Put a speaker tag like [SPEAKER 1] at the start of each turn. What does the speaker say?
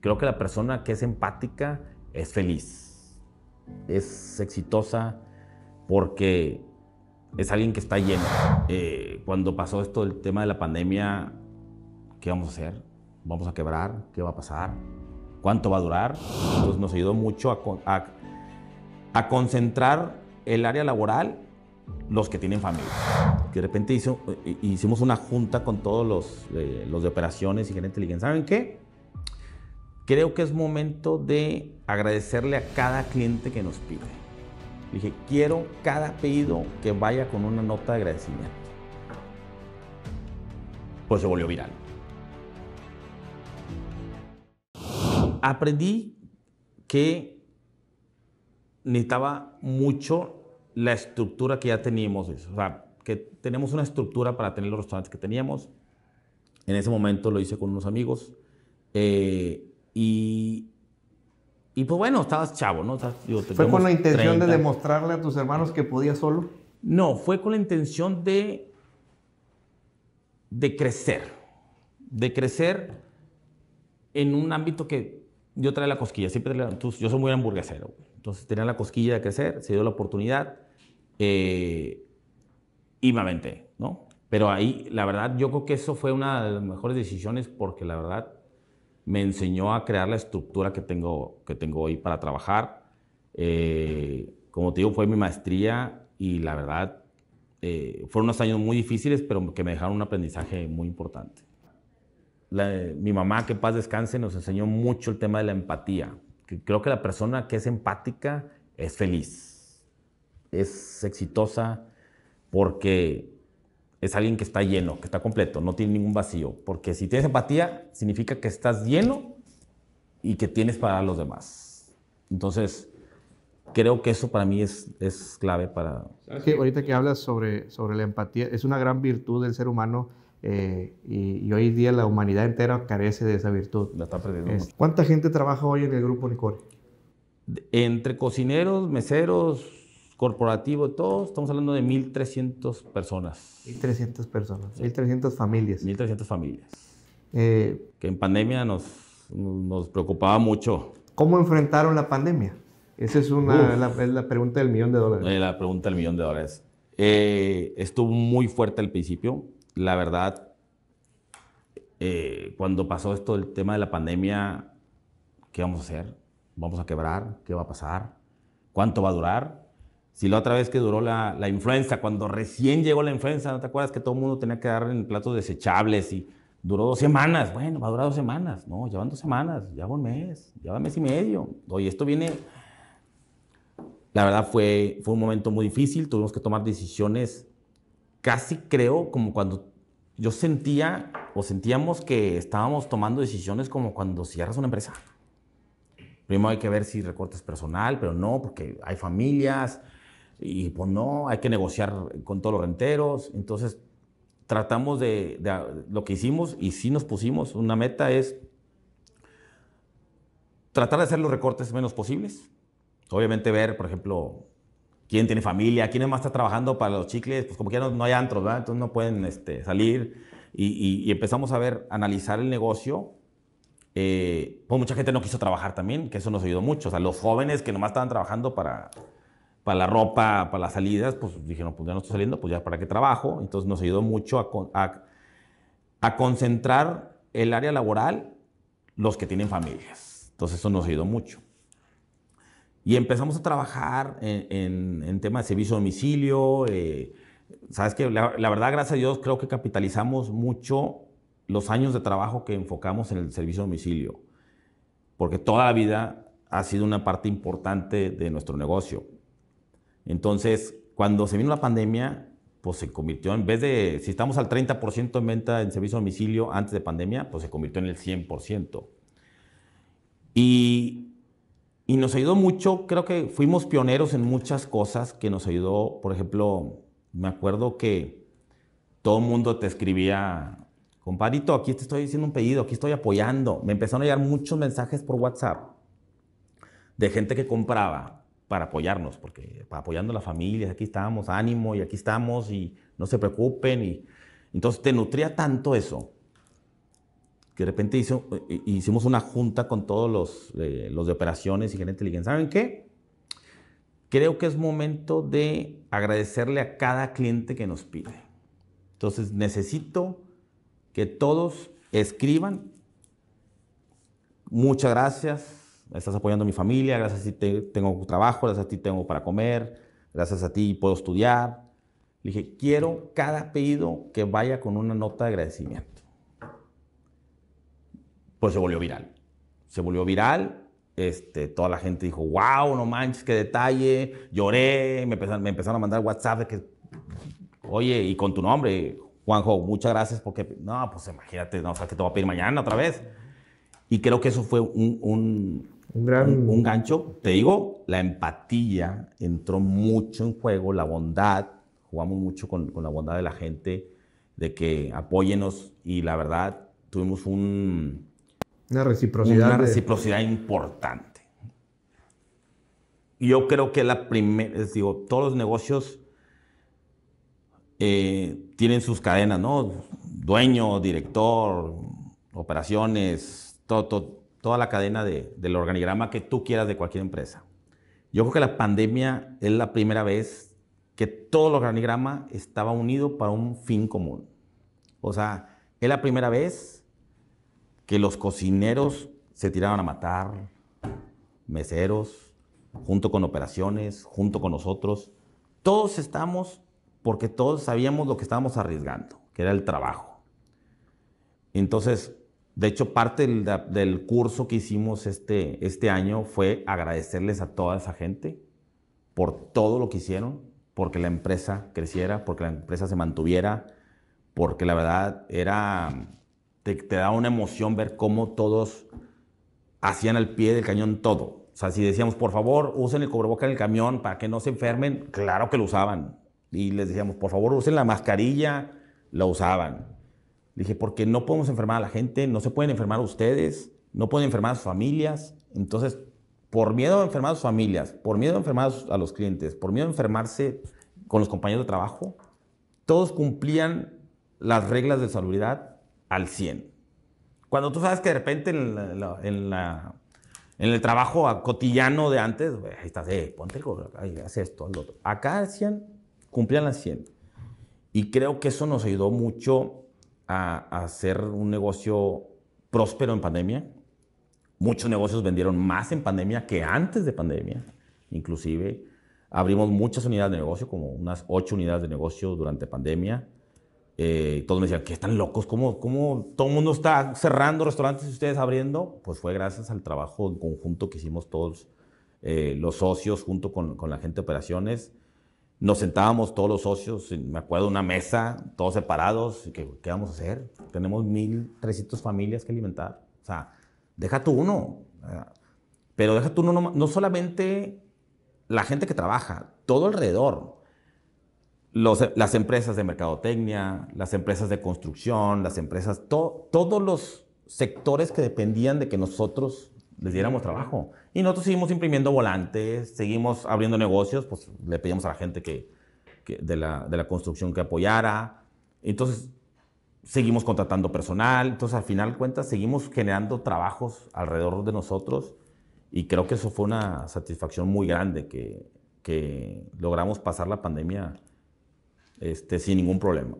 [SPEAKER 1] Creo que la persona que es empática es feliz, es exitosa porque es alguien que está lleno. Eh, cuando pasó esto el tema de la pandemia, ¿qué vamos a hacer? ¿Vamos a quebrar? ¿Qué va a pasar? ¿Cuánto va a durar? Pues nos ayudó mucho a, a, concentrar el área laboral, los que tienen familia. Que de repente eh, hicimos una junta con todos los, eh, de operaciones y gente, de ¿Saben qué? creo que es momento de agradecerle a cada cliente que nos pide. dije, quiero cada pedido que vaya con una nota de agradecimiento. Pues se volvió viral. Aprendí que necesitaba mucho la estructura que ya teníamos. O sea, que tenemos una estructura para tener los restaurantes que teníamos. En ese momento lo hice con unos amigos. Eh, y, y pues bueno, estabas chavo, ¿no? ¿Fue con la intención de demostrarle a tus hermanos que podía solo? No, fue con la intención de, de crecer, de crecer en un ámbito que yo traía la cosquilla, siempre yo soy muy hamburguesero, entonces tenía la cosquilla de crecer, se dio la oportunidad eh, y me aventé, ¿no? Pero ahí, la verdad, yo creo que eso fue una de las mejores decisiones porque la verdad me enseñó a crear la estructura que tengo, que tengo hoy para trabajar. Eh, como te digo, fue mi maestría y la verdad, eh, fueron unos años muy difíciles, pero que me dejaron un aprendizaje muy importante. mi mamá, que paz descanse, nos enseñó mucho el tema de la empatía. creo que la persona que es empática es feliz, es exitosa, porque es alguien que está lleno, que está completo, no tiene ningún vacío. Porque si tienes empatía, significa que estás lleno y que tienes para los demás. Entonces, creo que eso para mí es, es clave para... ahorita que hablas sobre, sobre la empatía, es una gran virtud del ser humano eh, y, hoy día la humanidad entera carece de esa virtud. La está perdiendo. ¿Cuánta gente trabaja hoy en el grupo nicole Entre cocineros, meseros, corporativo, todos, estamos hablando de 1.300 personas. 1.300 personas, 1.300 familias. 1.300 familias. Eh, que en pandemia nos, nos preocupaba mucho. ¿Cómo enfrentaron la pandemia? Esa es, una, la, es la pregunta del millón de dólares. Eh, la pregunta del millón de dólares. Eh, estuvo muy fuerte al principio. La verdad, cuando pasó esto el tema de la pandemia, ¿qué vamos a hacer? ¿Vamos a quebrar? ¿Qué va a pasar? ¿Cuánto va a durar? Si la otra vez que duró la, influenza, cuando recién llegó la influenza, ¿no te acuerdas que todo el mundo tenía que dar en platos desechables y duró dos semanas? Bueno, va a durar dos semanas. No, ya van dos semanas, ya va un mes, ya va un mes y medio. Oye, esto viene... La verdad fue, fue un momento muy difícil, tuvimos que tomar decisiones casi creo como cuando yo sentía o sentíamos que estábamos tomando decisiones como cuando cierras una empresa. Primero hay que ver si recortes personal, pero no, porque hay familias, y pues no, hay que negociar con todos los renteros. Entonces, tratamos de, lo que hicimos y sí nos pusimos una meta es tratar de hacer los recortes menos posibles. Obviamente ver, por ejemplo, quién tiene familia, quién más está trabajando para los chicles, pues como que ya no, hay antros, ¿verdad? Entonces no pueden este, salir y, empezamos a ver, analizar el negocio. Eh, pues mucha gente no quiso trabajar también, que eso nos ayudó mucho. O sea, los jóvenes que nomás estaban trabajando para para la ropa, para las salidas, pues dijeron, pues ya no estoy saliendo, pues ya para qué trabajo. Entonces nos ayudó mucho a, concentrar el área laboral los que tienen familias. Entonces eso nos ayudó mucho. Y empezamos a trabajar en, temas de servicio a domicilio. Eh, Sabes que la, verdad, gracias a Dios, creo que capitalizamos mucho los años de trabajo que enfocamos en el servicio a domicilio, porque toda la vida ha sido una parte importante de nuestro negocio. Entonces, cuando se vino la pandemia, pues se convirtió, en vez de, si estamos al 30% en venta en servicio a domicilio antes de pandemia, pues se convirtió en el 100%. Y, nos ayudó mucho, creo que fuimos pioneros en muchas cosas que nos ayudó, por ejemplo, me acuerdo que todo el mundo te escribía, compadito, aquí te estoy haciendo un pedido, aquí estoy apoyando. Me empezaron a llegar muchos mensajes por WhatsApp de gente que compraba para apoyarnos, porque apoyando a las familias, aquí estamos, ánimo y aquí estamos y no se preocupen. Y, entonces te nutría tanto eso, que de repente hizo, eh, eh, hicimos una junta con todos los, eh, los de operaciones y gente de ¿Saben qué? Creo que es momento de agradecerle a cada cliente que nos pide. Entonces necesito que todos escriban. Muchas gracias, estás apoyando a mi familia, gracias a ti tengo trabajo, gracias a ti tengo para comer, gracias a ti puedo estudiar. Le dije, quiero cada pedido que vaya con una nota de agradecimiento. Pues se volvió viral. Se volvió viral. Este, toda la gente dijo, wow, no manches, qué detalle. Lloré, me empezaron, a mandar WhatsApp de que, oye, y con tu nombre, Juanjo, muchas gracias porque, no, pues imagínate, no, o sea, que te voy a pedir mañana otra vez. Y creo que eso fue un, un, gran... gancho. Te digo, la empatía entró mucho en juego, la bondad, jugamos mucho con, la bondad de la gente, de que apóyenos y la verdad tuvimos un, una reciprocidad. reciprocidad importante. Yo creo que la primera, digo, todos los negocios eh, tienen sus cadenas, ¿no? Dueño, director, operaciones, todo, todo toda la cadena del organigrama que tú quieras de cualquier empresa. Yo creo que la pandemia es la primera vez que todo el organigrama estaba unido para un fin común. O sea, es la primera vez que los cocineros se tiraron a matar, meseros, junto con operaciones, junto con nosotros. Todos estamos porque todos sabíamos lo que estábamos arriesgando, que era el trabajo. Entonces, de hecho, parte del, curso que hicimos este, este año fue agradecerles a toda esa gente por todo lo que hicieron, porque la empresa creciera, porque la empresa se mantuviera, porque la verdad era, te, te da una emoción ver cómo todos hacían al pie del cañón todo. O sea, si decíamos, por favor, usen el cubreboca en el camión para que no se enfermen, claro que lo usaban. Y les decíamos, por favor, usen la mascarilla, la usaban dije, porque no podemos enfermar a la gente, no se pueden enfermar a ustedes, no pueden enfermar a sus familias. Entonces, por miedo a enfermar a sus familias, por miedo a enfermar a los clientes, por miedo a enfermarse con los compañeros de trabajo, todos cumplían las reglas de salubridad al 100. Cuando tú sabes que de repente en, la, en, el trabajo cotidiano de antes, ahí estás, eh, ponte el ahí, haz esto, lo otro. Acá hacían, cumplían las 100. Y creo que eso nos ayudó mucho a, hacer un negocio próspero en pandemia. Muchos negocios vendieron más en pandemia que antes de pandemia, inclusive. Abrimos muchas unidades de negocio, como unas ocho unidades de negocio durante pandemia. Eh, todos me decían, ¿qué están locos? ¿Cómo, ¿Cómo todo el mundo está cerrando restaurantes y ustedes abriendo? Pues fue gracias al trabajo en conjunto que hicimos todos eh, los socios junto con, con, la gente de operaciones, nos sentábamos todos los socios, me acuerdo, una mesa, todos separados, y que, ¿qué vamos a hacer? Tenemos 1.300 familias que alimentar. O sea, deja tú uno. Pero deja tú uno, no, solamente la gente que trabaja, todo alrededor. las empresas de mercadotecnia, las empresas de construcción, las empresas, todos los sectores que dependían de que nosotros les diéramos trabajo. Y nosotros seguimos imprimiendo volantes, seguimos abriendo negocios, pues le pedimos a la gente que, de, la, de, la, construcción que apoyara. Entonces, seguimos contratando personal. Entonces, al final cuentas, seguimos generando trabajos alrededor de nosotros. Y creo que eso fue una satisfacción muy grande que, que logramos pasar la pandemia este, sin ningún problema.